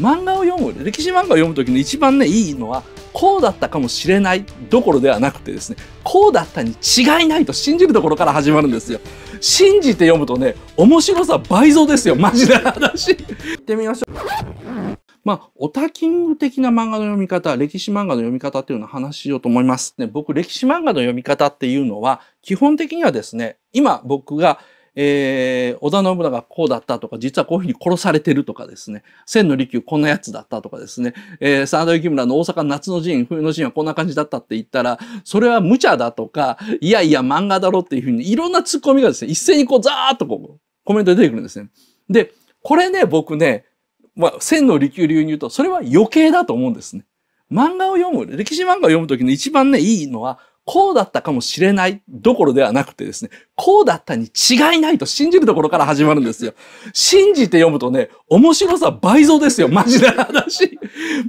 漫画を読む、歴史漫画を読むときの一番ね、いいのは、こうだったかもしれないどころではなくてですね、こうだったに違いないと信じるところから始まるんですよ。信じて読むとね、面白さ倍増ですよ、マジな話。行ってみましょう。まあ、オタキング的な漫画の読み方、歴史漫画の読み方っていうのを話しようと思います。ね、僕、歴史漫画の読み方っていうのは、基本的にはですね、今僕がえー、織田信長こうだったとか、実はこういうふうに殺されてるとかですね、千の利休こんなやつだったとかですね、えー、真田幸村の大阪夏の陣、冬の陣はこんな感じだったって言ったら、それは無茶だとか、いやいや漫画だろっていうふうに、いろんなツッコミがですね、一斉にこうザーッとこう、コメントで出てくるんですね。で、これね、僕ね、まあ、千の利休流に言うと、それは余計だと思うんですね。漫画を読む、歴史漫画を読むときの一番ね、いいのは、こうだったかもしれないどころではなくてですね、こうだったに違いないと信じるところから始まるんですよ。信じて読むとね、面白さ倍増ですよ、マジな話。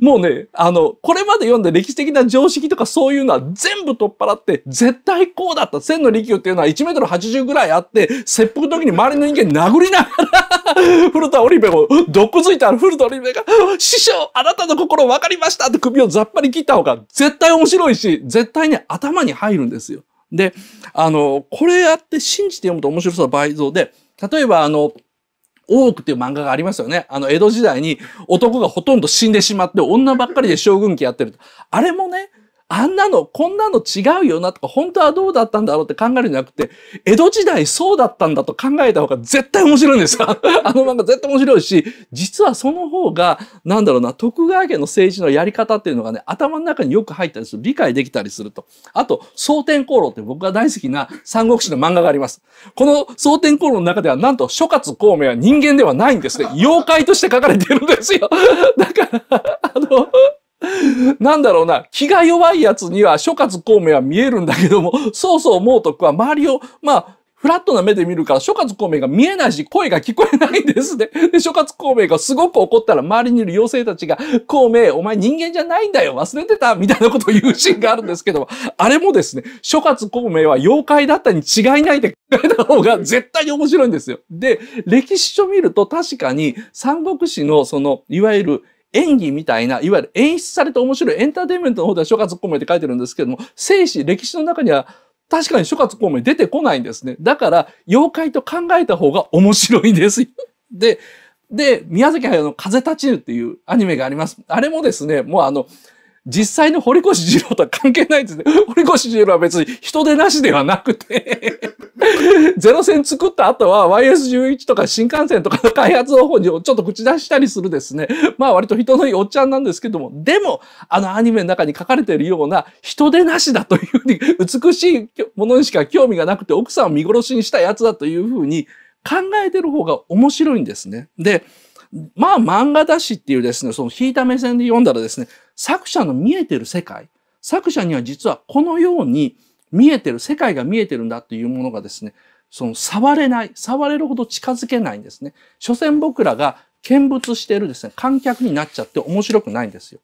もうね、あの、これまで読んで歴史的な常識とかそういうのは全部取っ払って、絶対こうだった。千の利休っていうのは1メートル80ぐらいあって、切腹の時に周りの人間殴りながら 古田織部も、毒づいた古田織部が、師匠、あなたの心分かりましたって首をざっぱり切った方が絶対面白いし、絶対ね、頭に入るんですよ。で、あの、これやって信じて読むと面白さ倍増で、例えばあの、多くっていう漫画がありますよね。あの、江戸時代に男がほとんど死んでしまって、女ばっかりで将軍家やってると。あれもね、あんなの、こんなの違うよなとか、本当はどうだったんだろうって考えるんじゃなくて、江戸時代そうだったんだと考えた方が絶対面白いんですよ。あの漫画絶対面白いし、実はその方が、なんだろうな、徳川家の政治のやり方っていうのがね、頭の中によく入ったりする、理解できたりすると。あと、蒼天航路って僕が大好きな三国志の漫画があります。この蒼天航路の中では、なんと諸葛孔明は人間ではないんですね。妖怪として書かれているんですよ。だから、あの、なんだろうな、気が弱いやつには諸葛孔明は見えるんだけども、そう思うと、徳は周りを、まあ、フラットな目で見るから、諸葛孔明が見えないし、声が聞こえないんですね。で、諸葛孔明がすごく怒ったら、周りにいる妖精たちが、孔明、お前人間じゃないんだよ、忘れてたみたいなことを言うシーンがあるんですけども、あれもですね、諸葛孔明は妖怪だったに違いないって考えた方が絶対に面白いんですよ。で、歴史書見ると確かに、三国志のその、いわゆる演技みたいな、いわゆる演出されて面白いエンターテインメントの方では諸葛孔明って書いてるんですけども、生死、歴史の中には確かに諸葛孔明出てこないんですね。だから、妖怪と考えた方が面白いんですよ。で、で、宮崎駿の風立ちぬっていうアニメがあります。あれもですね、もうあの、実際の堀越二郎とは関係ないですね。堀越二郎は別に人手なしではなくて ゼロ戦作った後は YS11 とか新幹線とかの開発の方にちょっと口出したりするですね。まあ割と人のいいおっちゃんなんですけども、でも、あのアニメの中に書かれているような人手なしだというふうに、美しいものにしか興味がなくて奥さんを見殺しにしたやつだというふうに考えてる方が面白いんですね。で、まあ漫画だしっていうですね、その引いた目線で読んだらですね、作者の見えてる世界、作者には実はこのように見えてる、世界が見えてるんだというものがですね、その触れない、触れるほど近づけないんですね。所詮僕らが見物しているですね、観客になっちゃって面白くないんですよ。